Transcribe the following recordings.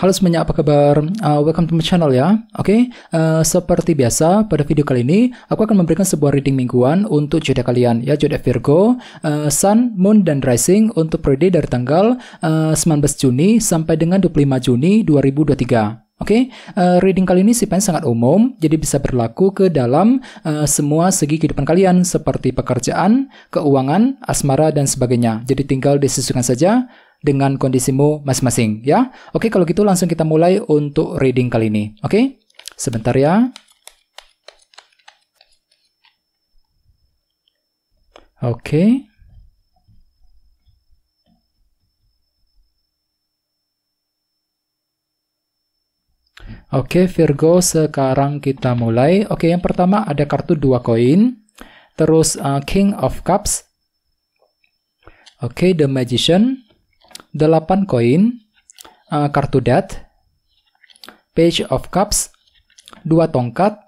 Halo semuanya, apa kabar? Uh, welcome to my channel ya. Oke, okay? uh, seperti biasa pada video kali ini aku akan memberikan sebuah reading mingguan untuk jodoh kalian ya, jodoh Virgo, uh, Sun, Moon dan Rising untuk periode dari tanggal uh, 19 Juni sampai dengan 25 Juni 2023. Oke, okay? uh, reading kali ini sifatnya sangat umum, jadi bisa berlaku ke dalam uh, semua segi kehidupan kalian, seperti pekerjaan, keuangan, asmara, dan sebagainya. Jadi tinggal disesuaikan saja dengan kondisimu masing-masing ya. Oke, kalau gitu langsung kita mulai untuk reading kali ini. Oke? Sebentar ya. Oke. Oke, Virgo, sekarang kita mulai. Oke, yang pertama ada kartu dua koin. Terus uh, King of Cups. Oke, The Magician. 8 koin, uh, kartu dat, page of cups, 2 tongkat,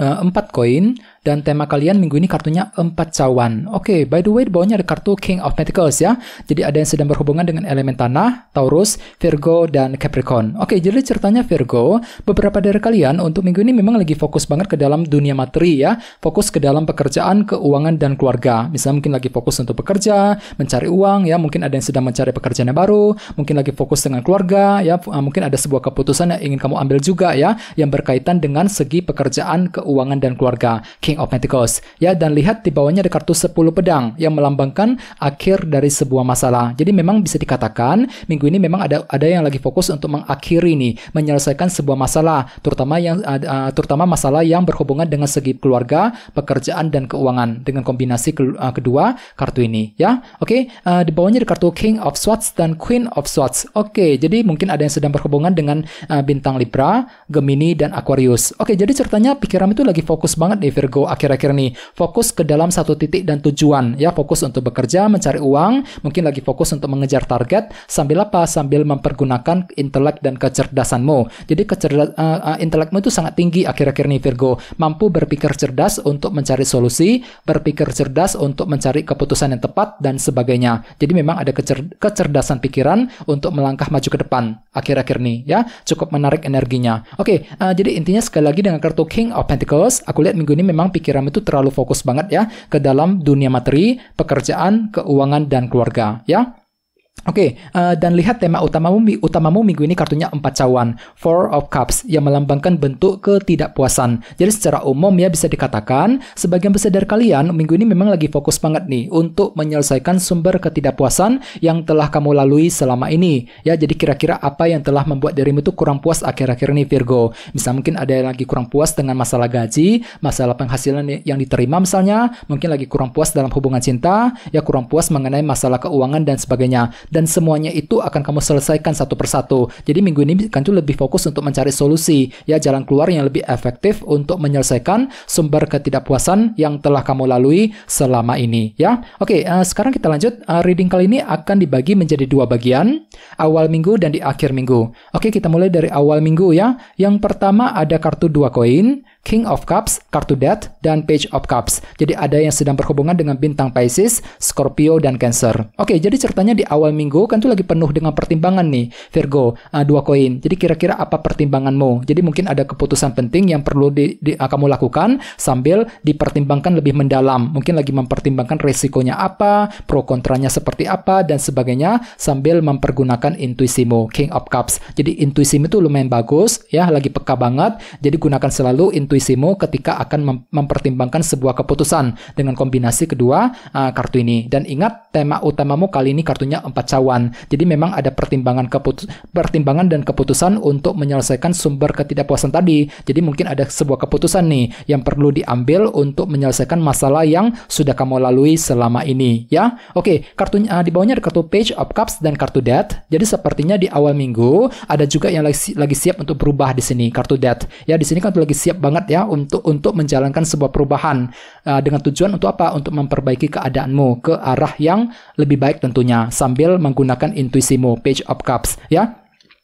uh, eh, 4 koin, dan tema kalian minggu ini kartunya empat cawan. Oke, okay, by the way, di bawahnya ada kartu King of Pentacles ya. Jadi ada yang sedang berhubungan dengan elemen tanah, Taurus, Virgo, dan Capricorn. Oke, okay, jadi ceritanya Virgo, beberapa dari kalian untuk minggu ini memang lagi fokus banget ke dalam dunia materi ya. Fokus ke dalam pekerjaan, keuangan, dan keluarga. Misalnya mungkin lagi fokus untuk bekerja, mencari uang ya. Mungkin ada yang sedang mencari pekerjaan yang baru. Mungkin lagi fokus dengan keluarga ya. Ah, mungkin ada sebuah keputusan yang ingin kamu ambil juga ya. Yang berkaitan dengan segi pekerjaan, keuangan, dan keluarga. King King of Pentacles ya dan lihat di bawahnya ada kartu 10 pedang yang melambangkan akhir dari sebuah masalah. Jadi memang bisa dikatakan minggu ini memang ada ada yang lagi fokus untuk mengakhiri nih, menyelesaikan sebuah masalah, terutama yang uh, terutama masalah yang berhubungan dengan segi keluarga, pekerjaan dan keuangan dengan kombinasi ke, uh, kedua kartu ini ya. Oke, okay? uh, di bawahnya ada kartu King of Swords dan Queen of Swords. Oke, okay, jadi mungkin ada yang sedang berhubungan dengan uh, bintang Libra, Gemini dan Aquarius. Oke, okay, jadi ceritanya pikiran itu lagi fokus banget nih Virgo akhir-akhir ini. Fokus ke dalam satu titik dan tujuan ya, fokus untuk bekerja, mencari uang, mungkin lagi fokus untuk mengejar target sambil apa? Sambil mempergunakan intelek dan kecerdasanmu. Jadi kecerdas uh, eh, uh, eh, intelekmu itu sangat tinggi akhir-akhir ini Virgo, mampu berpikir cerdas untuk mencari solusi, berpikir cerdas untuk mencari keputusan yang tepat dan sebagainya. Jadi memang ada kecer kecerdasan pikiran untuk melangkah maju ke depan akhir-akhir ini ya, cukup menarik energinya. Oke, okay, uh, eh, jadi intinya sekali lagi dengan kartu King of Pentacles, aku lihat minggu ini memang pikiran itu terlalu fokus banget ya ke dalam dunia materi, pekerjaan, keuangan dan keluarga ya. Oke, okay, uh, eh, dan lihat tema utamamu, utamamu minggu ini kartunya empat cawan, Four of Cups, yang melambangkan bentuk ketidakpuasan. Jadi secara umum ya bisa dikatakan, sebagian besar dari kalian minggu ini memang lagi fokus banget nih untuk menyelesaikan sumber ketidakpuasan yang telah kamu lalui selama ini. Ya, jadi kira-kira apa yang telah membuat dirimu itu kurang puas akhir-akhir ini Virgo. Bisa mungkin ada yang lagi kurang puas dengan masalah gaji, masalah penghasilan ya, yang diterima misalnya, mungkin lagi kurang puas dalam hubungan cinta, ya kurang puas mengenai masalah keuangan dan sebagainya dan semuanya itu akan kamu selesaikan satu persatu. Jadi minggu ini kan tuh lebih fokus untuk mencari solusi, ya jalan keluar yang lebih efektif untuk menyelesaikan sumber ketidakpuasan yang telah kamu lalui selama ini, ya. Oke, uh, sekarang kita lanjut. Uh, reading kali ini akan dibagi menjadi dua bagian, awal minggu dan di akhir minggu. Oke, kita mulai dari awal minggu ya. Yang pertama ada kartu dua koin, King of Cups, kartu Death, dan Page of Cups. Jadi ada yang sedang berhubungan dengan bintang Pisces, Scorpio, dan Cancer. Oke, jadi ceritanya di awal awal minggu kan tuh lagi penuh dengan pertimbangan nih Virgo uh, dua koin jadi kira-kira apa pertimbanganmu jadi mungkin ada keputusan penting yang perlu di, di, uh, kamu lakukan sambil dipertimbangkan lebih mendalam mungkin lagi mempertimbangkan resikonya apa pro kontranya seperti apa dan sebagainya sambil mempergunakan intuisimu King of Cups jadi intuisimu itu lumayan bagus ya lagi peka banget jadi gunakan selalu intuisimu ketika akan mem mempertimbangkan sebuah keputusan dengan kombinasi kedua uh, kartu ini dan ingat tema utamamu kali ini kartunya 4 kekacauan. Jadi memang ada pertimbangan keputus pertimbangan dan keputusan untuk menyelesaikan sumber ketidakpuasan tadi. Jadi mungkin ada sebuah keputusan nih yang perlu diambil untuk menyelesaikan masalah yang sudah kamu lalui selama ini, ya. Oke, kartunya uh, di bawahnya ada kartu Page of Cups dan kartu Death. Jadi sepertinya di awal minggu ada juga yang lagi, lagi siap untuk berubah di sini, kartu Death. Ya, di sini kan lagi siap banget ya untuk untuk menjalankan sebuah perubahan uh, dengan tujuan untuk apa? Untuk memperbaiki keadaanmu ke arah yang lebih baik tentunya sambil menggunakan intuisimu, page of cups ya.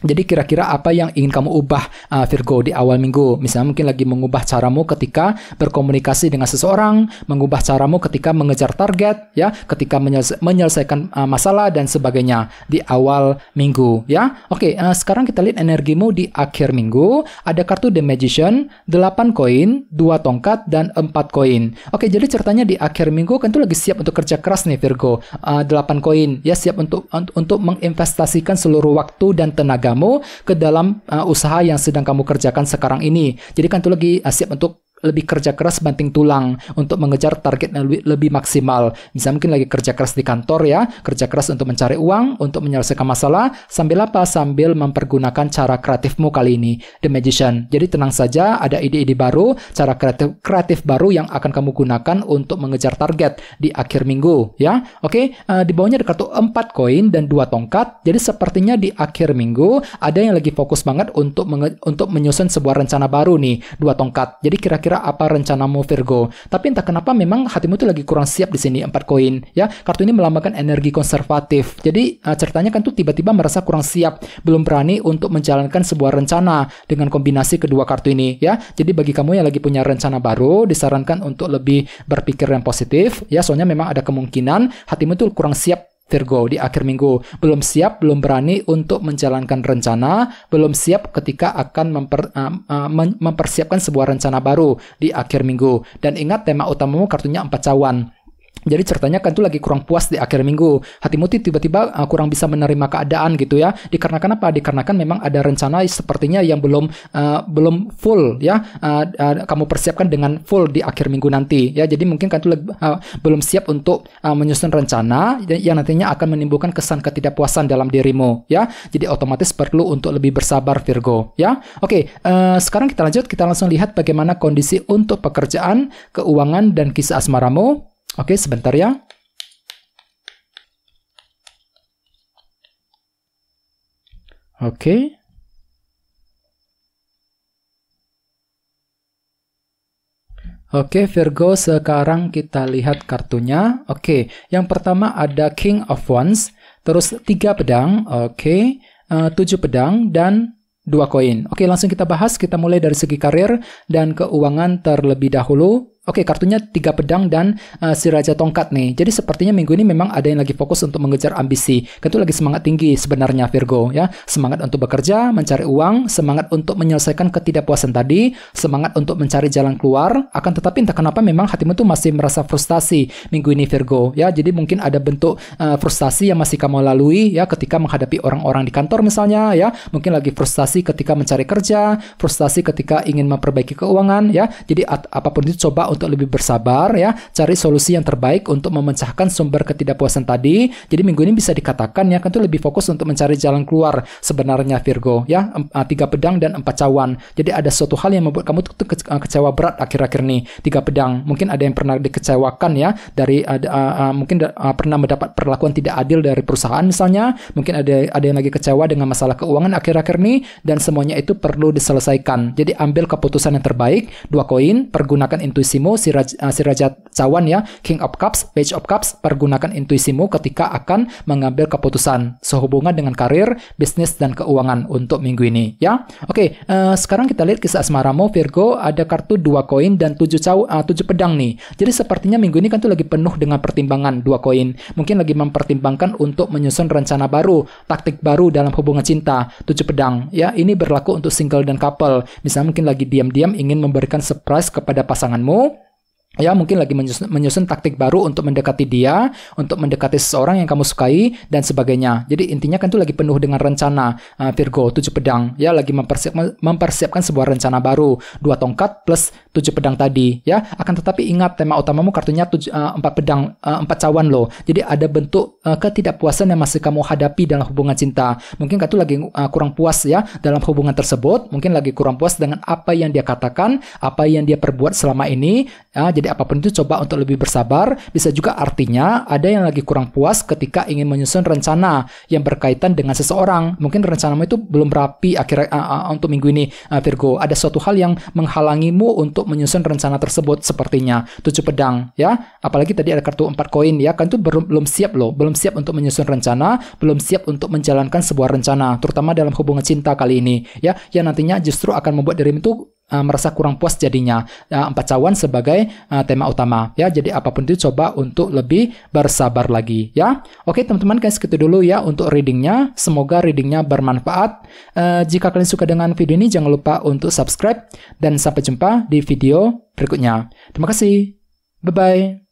Jadi kira-kira apa yang ingin kamu ubah uh, Virgo di awal minggu? Misalnya mungkin lagi mengubah caramu ketika berkomunikasi dengan seseorang, mengubah caramu ketika mengejar target, ya, ketika menyelesaikan uh, masalah dan sebagainya di awal minggu, ya. Oke, okay, uh, sekarang kita lihat energimu di akhir minggu. Ada kartu The Magician, 8 koin, 2 tongkat dan 4 koin. Oke, okay, jadi ceritanya di akhir minggu kan itu lagi siap untuk kerja keras nih Virgo. Uh, 8 koin, ya siap untuk untuk menginvestasikan seluruh waktu dan tenaga kamu ke dalam uh, usaha yang sedang kamu kerjakan sekarang ini. Jadi kan itu lagi uh, siap untuk lebih kerja keras banting tulang untuk mengejar target yang lebih, lebih maksimal. Bisa mungkin lagi kerja keras di kantor ya, kerja keras untuk mencari uang, untuk menyelesaikan masalah, sambil apa? Sambil mempergunakan cara kreatifmu kali ini, The Magician. Jadi tenang saja, ada ide-ide baru, cara kreatif, kreatif baru yang akan kamu gunakan untuk mengejar target di akhir minggu ya. Oke, uh, di bawahnya ada kartu 4 koin dan 2 tongkat. Jadi sepertinya di akhir minggu ada yang lagi fokus banget untuk untuk menyusun sebuah rencana baru nih, dua tongkat. Jadi kira-kira kira-kira apa rencanamu Virgo. Tapi entah kenapa memang hatimu tuh lagi kurang siap di sini empat koin ya. Kartu ini melambangkan energi konservatif. Jadi uh, ceritanya kan tuh tiba-tiba merasa kurang siap, belum berani untuk menjalankan sebuah rencana dengan kombinasi kedua kartu ini ya. Jadi bagi kamu yang lagi punya rencana baru disarankan untuk lebih berpikir yang positif ya. Soalnya memang ada kemungkinan hatimu tuh kurang siap Virgo di akhir minggu belum siap, belum berani untuk menjalankan rencana, belum siap ketika akan memper, uh, uh, mempersiapkan sebuah rencana baru di akhir minggu. Dan ingat tema utamamu kartunya empat cawan. Jadi ceritanya kan tuh lagi kurang puas di akhir minggu. hati muti tiba-tiba uh, kurang bisa menerima keadaan gitu ya. Dikarenakan apa? Dikarenakan memang ada rencana sepertinya yang belum uh, belum full ya. Uh, uh, kamu persiapkan dengan full di akhir minggu nanti ya. Jadi mungkin kan tuh uh, belum siap untuk uh, menyusun rencana yang nantinya akan menimbulkan kesan ketidakpuasan dalam dirimu ya. Jadi otomatis perlu untuk lebih bersabar Virgo ya. Oke, okay, uh, sekarang kita lanjut kita langsung lihat bagaimana kondisi untuk pekerjaan, keuangan dan kisah asmaramu. Oke, sebentar ya. Oke. Oke Virgo, sekarang kita lihat kartunya. Oke, yang pertama ada King of Wands, terus tiga pedang, oke, eh, tujuh pedang dan dua koin. Oke, langsung kita bahas. Kita mulai dari segi karir dan keuangan terlebih dahulu. Oke, kartunya tiga pedang dan uh, si raja tongkat nih. Jadi sepertinya minggu ini memang ada yang lagi fokus untuk mengejar ambisi. Ketu lagi semangat tinggi sebenarnya Virgo ya. Semangat untuk bekerja, mencari uang, semangat untuk menyelesaikan ketidakpuasan tadi, semangat untuk mencari jalan keluar. Akan tetapi entah kenapa memang hatimu tuh masih merasa frustasi minggu ini Virgo ya. Jadi mungkin ada bentuk uh, frustasi yang masih kamu lalui ya ketika menghadapi orang-orang di kantor misalnya ya. Mungkin lagi frustasi ketika mencari kerja, frustasi ketika ingin memperbaiki keuangan ya. Jadi apapun itu coba untuk untuk lebih bersabar ya, cari solusi yang terbaik untuk memecahkan sumber ketidakpuasan tadi. Jadi minggu ini bisa dikatakan ya kan tuh lebih fokus untuk mencari jalan keluar sebenarnya Virgo ya, eh, tiga pedang dan empat cawan. Jadi ada suatu hal yang membuat kamu tuh eh, kecewa berat akhir-akhir ini. Tiga pedang, mungkin ada yang pernah dikecewakan ya dari ada uh, uh, mungkin uh, pernah mendapat perlakuan tidak adil dari perusahaan misalnya, mungkin ada ada yang lagi kecewa dengan masalah keuangan akhir-akhir ini dan semuanya itu perlu diselesaikan. Jadi ambil keputusan yang terbaik, dua koin, pergunakan intuisi intuisimu Raja, uh, Raja Cawan ya King of Cups Page of Cups pergunakan intuisimu ketika akan mengambil keputusan sehubungan dengan karir bisnis dan keuangan untuk minggu ini ya oke okay, uh, eh, sekarang kita lihat kisah asmaramu Virgo ada kartu dua koin dan tujuh caw uh, tujuh pedang nih jadi sepertinya minggu ini kan tuh lagi penuh dengan pertimbangan dua koin mungkin lagi mempertimbangkan untuk menyusun rencana baru taktik baru dalam hubungan cinta tujuh pedang ya ini berlaku untuk single dan couple misalnya mungkin lagi diam-diam ingin memberikan surprise kepada pasanganmu ya mungkin lagi menyusun, menyusun taktik baru untuk mendekati dia, untuk mendekati seseorang yang kamu sukai dan sebagainya. Jadi intinya kan itu lagi penuh dengan rencana uh, Virgo tujuh pedang ya lagi mempersiapkan mempersiapkan sebuah rencana baru dua tongkat plus tujuh pedang tadi ya. Akan tetapi ingat tema utamamu kartunya tuj, uh, empat pedang uh, empat cawan loh. Jadi ada bentuk uh, ketidakpuasan yang masih kamu hadapi dalam hubungan cinta. Mungkin kartu lagi uh, kurang puas ya dalam hubungan tersebut, mungkin lagi kurang puas dengan apa yang dia katakan, apa yang dia perbuat selama ini. Ya, jadi apapun itu coba untuk lebih bersabar. Bisa juga artinya ada yang lagi kurang puas ketika ingin menyusun rencana yang berkaitan dengan seseorang. Mungkin rencanamu itu belum rapi akhirnya uh, uh, untuk minggu ini uh, Virgo. Ada suatu hal yang menghalangimu untuk menyusun rencana tersebut sepertinya. Tujuh pedang ya. Apalagi tadi ada kartu empat koin ya. Kan itu belum belum siap loh, belum siap untuk menyusun rencana, belum siap untuk menjalankan sebuah rencana, terutama dalam hubungan cinta kali ini ya. Yang nantinya justru akan membuat dirimu itu Eh, merasa kurang puas jadinya uh, eh, empat cawan sebagai uh, tema utama ya jadi apapun itu coba untuk lebih bersabar lagi ya oke teman-teman guys gitu dulu ya untuk readingnya semoga readingnya bermanfaat uh, jika kalian suka dengan video ini jangan lupa untuk subscribe dan sampai jumpa di video berikutnya terima kasih bye bye